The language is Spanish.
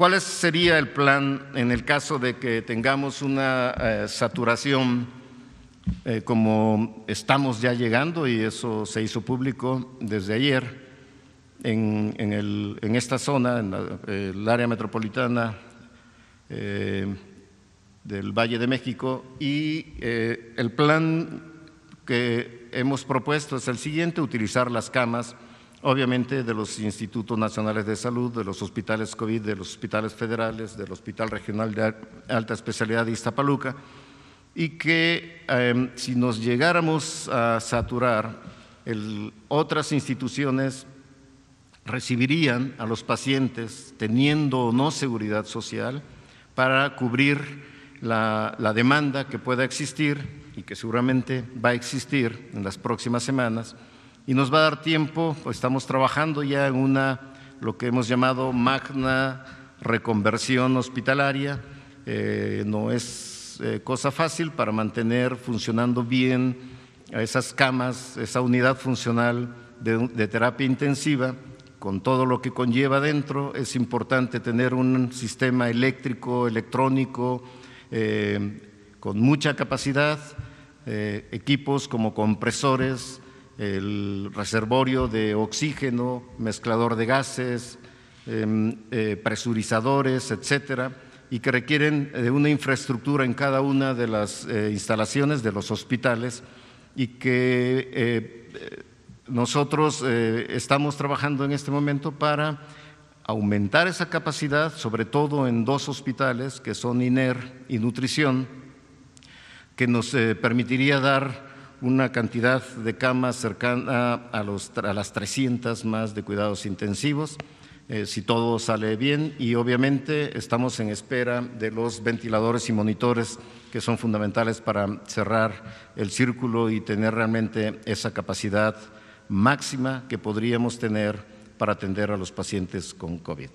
¿Cuál sería el plan en el caso de que tengamos una eh, saturación eh, como estamos ya llegando, y eso se hizo público desde ayer, en, esta zona, en el área metropolitana eh, del Valle de México? Y el plan que hemos propuesto es el siguiente, utilizar las camas obviamente de los institutos nacionales de salud, de los hospitales COVID, de los hospitales federales, del Hospital Regional de Alta Especialidad de Iztapaluca, y que em, si nos llegáramos a saturar, otras instituciones recibirían a los pacientes teniendo o no seguridad social para cubrir la demanda que pueda existir y que seguramente va a existir en las próximas semanas y nos va a dar tiempo, pues, estamos trabajando ya en una, lo que hemos llamado magna reconversión hospitalaria, eh, no es eh, cosa fácil para mantener funcionando bien esas camas, esa unidad funcional de, terapia intensiva, con todo lo que conlleva dentro, es importante tener un sistema eléctrico, electrónico, eh, con mucha capacidad, equipos como compresores, el reservorio de oxígeno, mezclador de gases, em, eh, presurizadores, etcétera, y que requieren de eh, una infraestructura en cada una de las eh, instalaciones de los hospitales y que nosotros estamos trabajando en este momento para aumentar esa capacidad, sobre todo en dos hospitales que son INER y Nutrición, que nos permitiría dar una cantidad de camas cercana a, los, las 300 más de cuidados intensivos, eh, si todo sale bien, y obviamente estamos en espera de los ventiladores y monitores que son fundamentales para cerrar el círculo y tener realmente esa capacidad máxima que podríamos tener para atender a los pacientes con COVID.